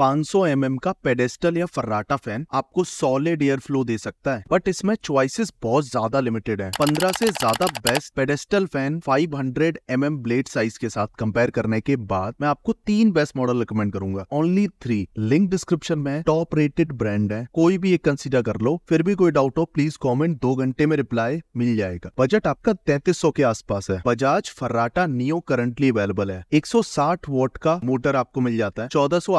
500 mm का pedestal या Farrata fan आपको सॉलिड एयर फ्लो दे सकता है बट इसमें चॉइसेस बहुत ज्यादा लिमिटेड है 15 से ज्यादा best pedestal fan 500 hundred mm blade size के साथ कंपेयर करने के बाद मैं आपको तीन बेस्ट मॉडल रिकमेंड करूंगा ओनली थ्री लिंक डिस्क्रिप्शन में टॉप रेटेड ब्रांड है कोई भी एक कंसिडर कर लो फिर भी कोई डाउट हो प्लीज कॉमेंट दो घंटे में रिप्लाई मिल जाएगा बजट आपका तैतीस के आसपास है Bajaj Farrata neo currently available है एक सौ का मोटर आपको मिल जाता है चौदह सौ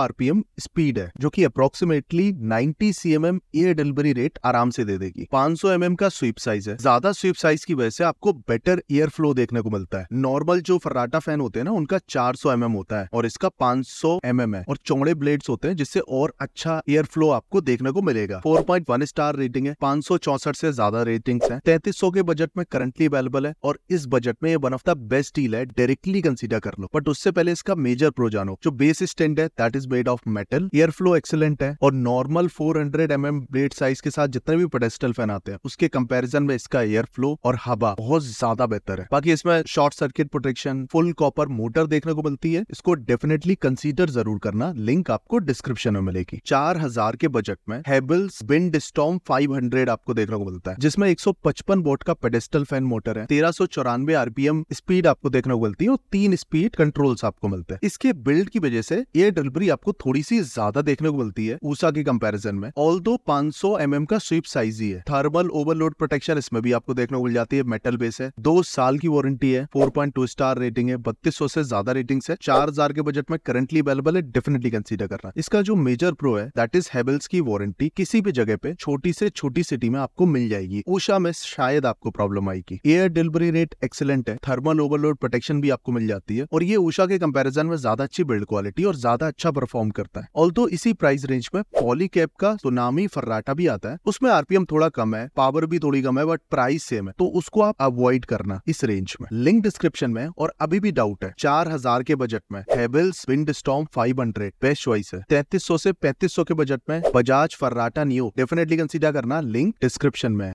स्पीड है जो कि approximately 90 C M air delivery rate आराम से दे देगी 500 एम mm का स्वीप साइज है ज्यादा स्वीप साइज की वजह से आपको बेटर एयर फ्लो देखने को मिलता है नॉर्मल जो फर्राटा फैन होते हैं ना उनका 400 सौ mm होता है और इसका 500 सौ mm है और चौड़े ब्लेड्स होते हैं जिससे और अच्छा एयर फ्लो आपको देखने को मिलेगा 4.1 स्टार रेटिंग है पांच से ज्यादा रेटिंग है तैतीस के बजट में करंटली अवेलेबल है और इस बजट में ये one of the best deal है डायरेक्टली कंसिडर कर लो बट उससे पहले इसका मेजर प्रो जानो जो बेस स्टैंड है that is made of metal air flow excellent है और normal 400 hundred mm blade size के साथ जितने भी पेडेस्टल फैन आते हैं उसके कंपैरिजन में इसका एयर फ्लो और हवा बहुत ज्यादा बेहतर है बाकी इसमें short circuit protection full copper motor देखने को मिलती है इसको डेफिनेटली कंसिडर जरूर करना लिंक आपको डिस्क्रिप्शन में मिलेगी चार हजार के बजट में हेबल्स विंड स्टॉम 500 आपको देखने को मिलता है जिसमें 155 वोट का पेडेस्टल फैन मोटर है तेरह सौ चौरानवे आरपीएम स्पीड आपको देखने को मिलती है और तीन स्पीड कंट्रोल्स आपको मिलते हैं इसके बिल्ड की वजह से ये डिलीवरी आपको थोड़ी थोड़ी सी ज्यादा देखने को मिलती है ऊषा के कंपेरिजन में ऑल दो पांच सौ mm का स्वीप साइज ही है थर्मल ओवरलोड प्रोटेक्शन इसमें भी आपको देखने को मिल जाती है मेटल बेस है दो साल की वारंटी है फोर स्टार रेटिंग है बत्तीस से ज्यादा रेटिंग है चार के बजट में करंटली अवेलेबल है डेफिनेटली कंसीडर करना इसका जो मेजर प्रो है दैट इज हेबल्स की वारंटी किसी भी जगह पे छोटी से छोटी सिटी में आपको मिल जाएगी ऊषा में शायद आपको प्रॉब्लम आएगी एयर डिलीवरी रेट एक्सेलेंट है थर्मल ओवरलोड प्रोटेक्शन भी आपको मिल जाती है और ये ऊषा के कंपैरिजन में ज्यादा अच्छी बिल्ड क्वालिटी और ज्यादा अच्छा परफॉर्म करती करता है ऑल इसी प्राइस रेंज में पॉलीकैप का सुनामी फर्राटा भी आता है उसमें आरपीएम थोड़ा कम है पावर भी थोड़ी कम है बट प्राइस सेम है तो उसको आप अवॉइड करना इस रेंज में लिंक डिस्क्रिप्शन में और अभी भी डाउट है चार हजार के बजट में Havells wind storm five hundred best choice है तैतीस सौ से पैंतीस सौ के बजट में Bajaj Farrata new definitely consider करना लिंक डिस्क्रिप्शन में